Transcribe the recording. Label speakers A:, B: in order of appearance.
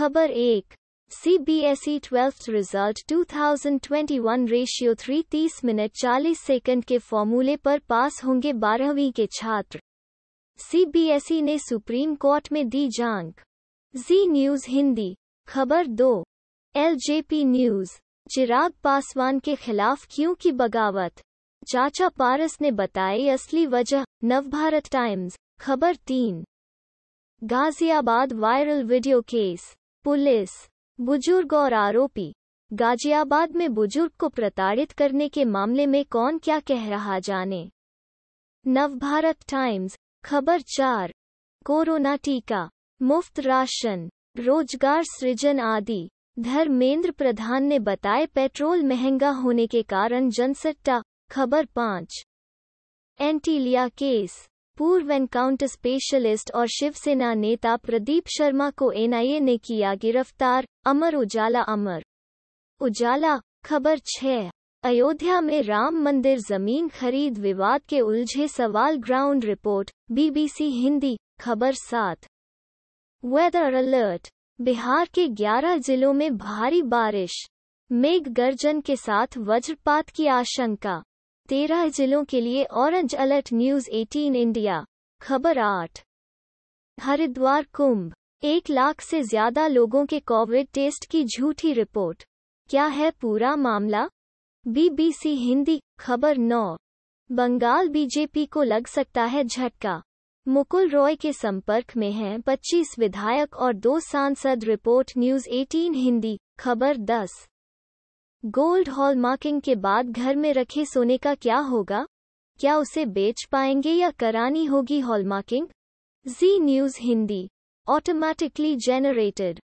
A: खबर एक CBSE e twelfth result 2021 ratio three तीस मिनट चालीस सेकंड के फॉर्मूले पर पास होंगे बारहवीं के छात्र सीबीएसई e ने सुप्रीम कोर्ट में दी जांग जी न्यूज हिंदी खबर दो एलजेपी न्यूज चिराग पासवान के खिलाफ क्यों की बगावत चाचा पारस ने बताई असली वजह नवभारत टाइम्स खबर तीन Ghaziabad viral video case police बुजुर्ग और आरोपी गाजियाबाद में बुजुर्ग को प्रताड़ित करने के मामले में कौन क्या कह रहा जाने नवभारत टाइम्स खबर चार कोरोना टीका मुफ्त राशन रोजगार सृजन आदि धर्मेंद्र प्रधान ने बताए पेट्रोल महंगा होने के कारण जनसट्टा खबर पाँच एंटीलिया केस पूर्व एनकाउंटर स्पेशलिस्ट और शिवसेना नेता प्रदीप शर्मा को एनआईए ने किया गिरफ्तार अमर उजाला अमर उजाला खबर छह अयोध्या में राम मंदिर जमीन खरीद विवाद के उलझे सवाल ग्राउंड रिपोर्ट बीबीसी हिंदी खबर सात वेदर अलर्ट बिहार के 11 जिलों में भारी बारिश मेघ गर्जन के साथ वज्रपात की आशंका तेरह जिलों के लिए ऑरेंज अलर्ट न्यूज 18 इंडिया खबर आठ हरिद्वार कुंभ एक लाख से ज्यादा लोगों के कोविड टेस्ट की झूठी रिपोर्ट क्या है पूरा मामला बीबीसी हिंदी खबर नौ बंगाल बीजेपी को लग सकता है झटका मुकुल रॉय के संपर्क में हैं पच्चीस विधायक और दो सांसद रिपोर्ट न्यूज 18 हिंदी खबर 10 गोल्ड हॉलमार्किंग के बाद घर में रखे सोने का क्या होगा क्या उसे बेच पाएंगे या करानी होगी hallmarking Zee News Hindi automatically generated